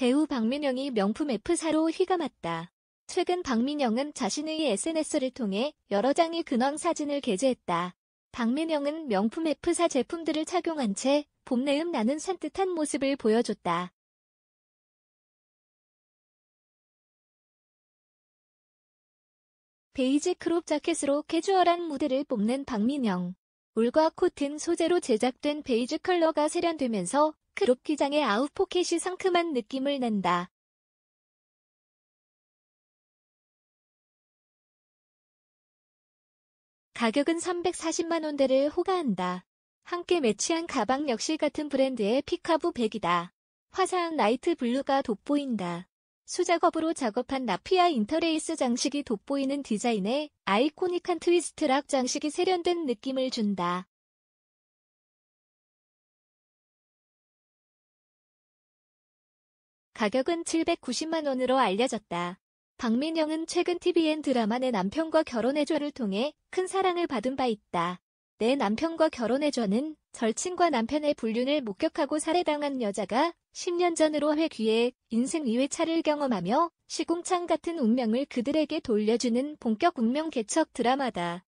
배우 박민영이 명품 F4로 휘감았다. 최근 박민영은 자신의 SNS를 통해 여러 장의 근황 사진을 게재했다. 박민영은 명품 F4 제품들을 착용한 채 봄내음 나는 산뜻한 모습을 보여줬다. 베이지 크롭 자켓으로 캐주얼한 무대를 뽐낸 박민영. 울과 코튼 소재로 제작된 베이지 컬러가 세련되면서 크롭 기장의 아웃 포켓이 상큼한 느낌을 낸다. 가격은 340만원대를 호가한다. 함께 매치한 가방 역시 같은 브랜드의 피카부 백이다. 화사한 나이트 블루가 돋보인다. 수작업으로 작업한 나피아 인터레이스 장식이 돋보이는 디자인에 아이코닉한 트위스트 락 장식이 세련된 느낌을 준다. 가격은 790만원으로 알려졌다. 박민영은 최근 TVN 드라마 내 남편과 결혼해조를 통해 큰 사랑을 받은 바 있다. 내 남편과 결혼해줘는 절친과 남편의 불륜을 목격하고 살해당한 여자가 10년 전으로 회귀해 인생 2회차를 경험하며 시궁창 같은 운명을 그들에게 돌려주는 본격 운명 개척 드라마다.